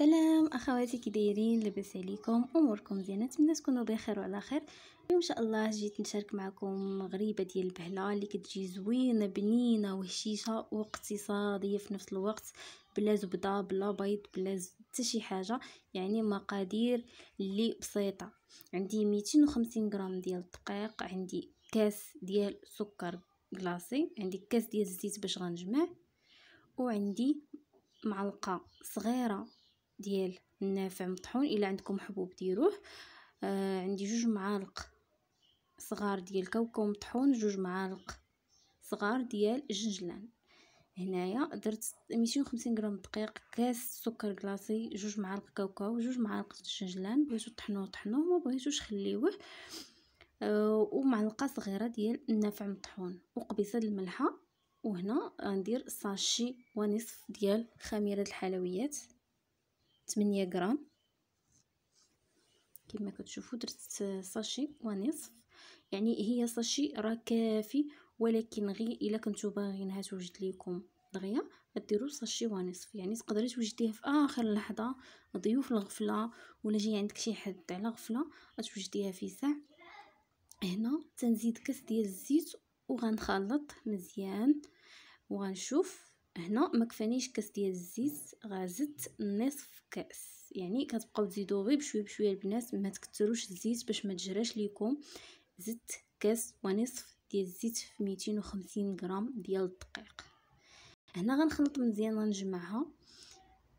السلام اخواتي كي دايرين لاباس عليكم اموركم زينه نتمنى تكونوا بخير وعلى خير اليوم ان شاء الله جيت نشارك معكم غريبه ديال البهله اللي كتجي زوينه بنينه وهشيشه واقتصاديه في نفس الوقت بلا زبده بلا بيض بلا حتى شي حاجه يعني مقادير اللي بسيطه عندي 250 غرام ديال الدقيق عندي كاس ديال سكر كلاصي عندي كاس ديال الزيت باش غنجمع وعندي معلقه صغيره ديال النافع مطحون الا عندكم حبوب ديروه آه عندي جوج معالق صغار ديال كاوكاو مطحون جوج معالق صغار ديال الجنجلان هنايا درت 250 غرام دقيق كاس سكر كلاصي جوج معالق كاوكاو جوج معالق الجنجلان بغيتو طحنوه طحنوه ما بغيتوش خليوه آه ومعلقه صغيره ديال النافع مطحون وقبيصه الملحه وهنا غندير ساشي ونصف ديال خميره الحلويات 8 غرام كما كتشوفوا درت ساشي ونصف يعني هي ساشي راه كافي ولكن غير الا كنتو باغينها توجد ليكم دغيا غديروا ساشي ونصف يعني تقدري توجديه في اخر لحظه ضيوف الغفله ولا جاي عندك شي حد على غفله غتوجديها في ساع هنا تنزيد كاس ديال الزيت وغنخلط مزيان وغنشوف هنا ما كفانيش كاس ديال الزيت غازت نصف كاس يعني كتبقاو تزيدو غير بشويه بشويه البنات ما تكثروش الزيت باش ما تجراش ليكم زدت كاس ونصف ديال الزيت في 250 غرام ديال الدقيق هنا غنخلط مزيان غنجمعها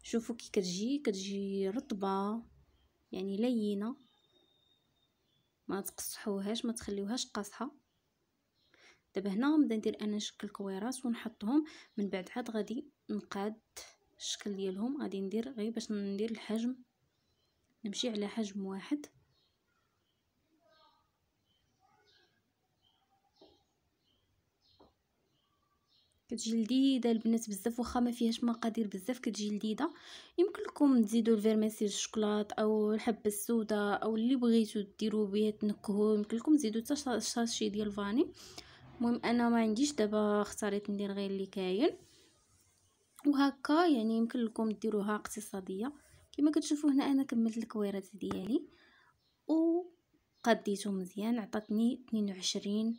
شوفوا كي كتجي كتجي رطبه يعني لينه ما تقصحوهاش ما تخليوهاش قاصحه دابا طيب هنا نبدا ندير انا نشكل كويرات ونحطهم من بعد عاد غادي نقاد الشكل ديالهم غادي ندير غير باش ندير الحجم نمشي على حجم واحد كتجي لذيذه البنات بزاف واخا ما فيهاش مقادير بزاف كتجي لذيذه يمكن لكم تزيدوا الفيرميسيل الشوكولات او الحبه السوداء او اللي بغيتو ديروا بها تنكهوا يمكن لكم تزيدوا حتى ساشي ديال الفاني المهم انا ما عنديش دابا اختاريت ندير غير اللي كاين وهكا يعني يمكن لكم ديروها اقتصاديه كما كتشوفوا هنا انا كملت الكويرات ديالي وقديتو مزيان عطاتني 22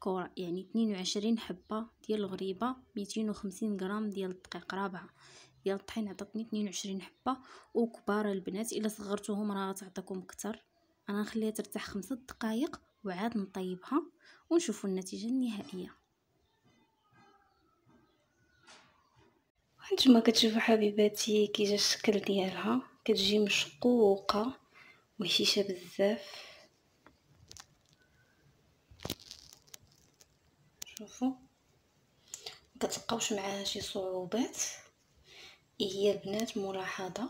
كورة يعني 22 حبة ديال الغريبة 250 غرام ديال الدقيق رابعة ديال الطحين عطاتني 22 حبة وكبار البنات الا صغرتوهم راه تعطيكم اكثر انا نخليها ترتاح خمسة دقائق وعاد نطيبها ونشوفوا النتيجة النهائية هانتوما كتشوفوا حبيباتي كي جا الشكل ديالها كتجي مشقوقة وهشيشة بزاف شوفوا كتبقاوش معاها شي صعوبات هي البنات ملاحظه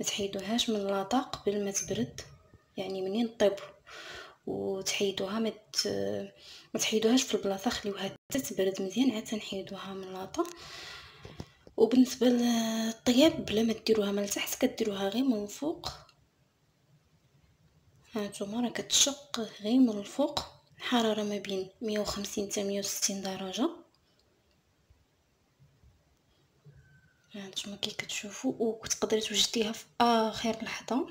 ما تحيدوهاش من لاطا قبل ما تبرد يعني منين طيبوا وتحيدوها ما مت... تحيدوهاش في البلاطه خليوها حتى تبرد مزيان عاد تنحيدوها من لاطه وبالنسبه للطياب بلا ما ديروها من التحت كديروها غير من الفوق هانتوما راه كتشق غير من الفوق الحراره ما بين 150 حتى 160 درجه هانتوما كي كتشوفوا وتقدري توجديها في اخر لحظه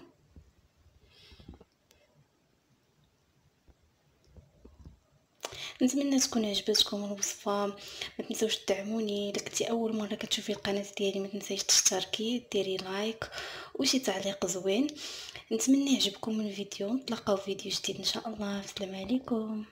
نتمنى تكون عجبتكم الوصفه ما تنساوش تدعموني الا كنتي اول مره كتشوفي القناه ديالي ما تنسايش تشتركي ديري لايك وشي تعليق زوين نتمنى يعجبكم الفيديو نتلاقاو في فيديو جديد ان شاء الله السلام عليكم